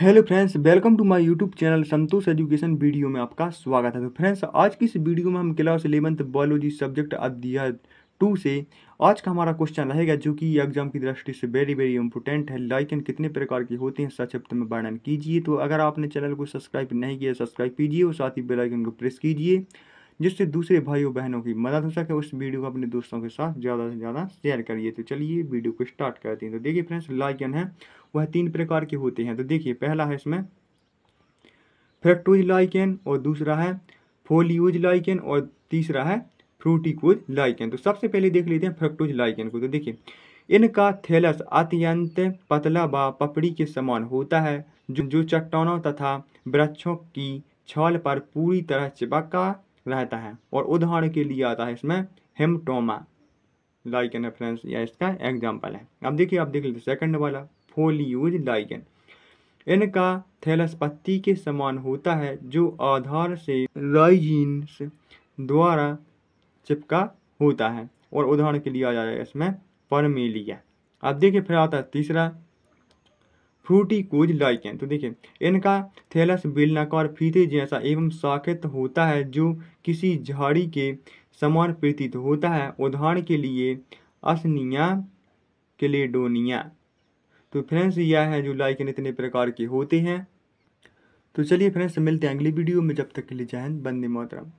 hello friends welcome to my YouTube channel Santosh education video में आपका स्वागत है तो फ्रेंड्स आज की इस वीडियो में हम क्लास इलेवंथ बायोलॉजी सब्जेक्ट अध्याय टू से आज का हमारा क्वेश्चन रहेगा जो कि एग्जाम की दृष्टि से वेरी वेरी इंपॉर्टेंट है लाइकन कितने प्रकार के होते हैं सचिप्त में वर्णन कीजिए तो अगर आपने चैनल को सब्सक्राइब नहीं किया सब्सक्राइब कीजिए और साथ ही बेलाइकन को प्रेस कीजिए जिससे दूसरे भाइयों बहनों की मदद हो सके उस वीडियो को अपने दोस्तों के साथ ज़्यादा से ज़्यादा शेयर करिए तो चलिए वीडियो को स्टार्ट करते हैं तो देखिए फ्रेंड्स लाइकन है वह तीन प्रकार के होते हैं तो देखिए पहला है इसमें फैक्टोज लाइकन और दूसरा है फोलियोज लाइकन और तीसरा है फ्रूटिकोज लाइकन तो सबसे पहले देख लेते हैं फ्रेक्टोज लाइकन को तो देखिए इनका थैलस अत्यंत पतला व पपड़ी के समान होता है जो जो चट्टानों तथा वृक्षों की छाल पर पूरी तरह चिपका रहता है और उदाहरण के लिए आता है इसमें हेमटोमा लाइक एन रेफरेंस या इसका एग्जाम्पल है अब देखिए आप देख लीजिए सेकंड वाला फोलियूज लाइकन इनका थैलस पत्ती के समान होता है जो आधार से राइजीन्स द्वारा चिपका होता है और उदाहरण के लिए आ जाएगा इसमें परमेलिया अब देखिए फिर आता है तीसरा फ्रूटी कोज लाइकेन तो देखिए इनका थैलस बेलनाकार फीते जैसा एवं साखित होता है जो किसी झाड़ी के समान प्रतीत होता है उदाहरण के लिए असनिया केलेडोनिया तो फ्रेंड्स यह है जो लाइक इतने प्रकार के होते हैं तो चलिए फ्रेंड्स मिलते हैं अगली वीडियो में जब तक के लिए जय हिंद बंदे मोहतरम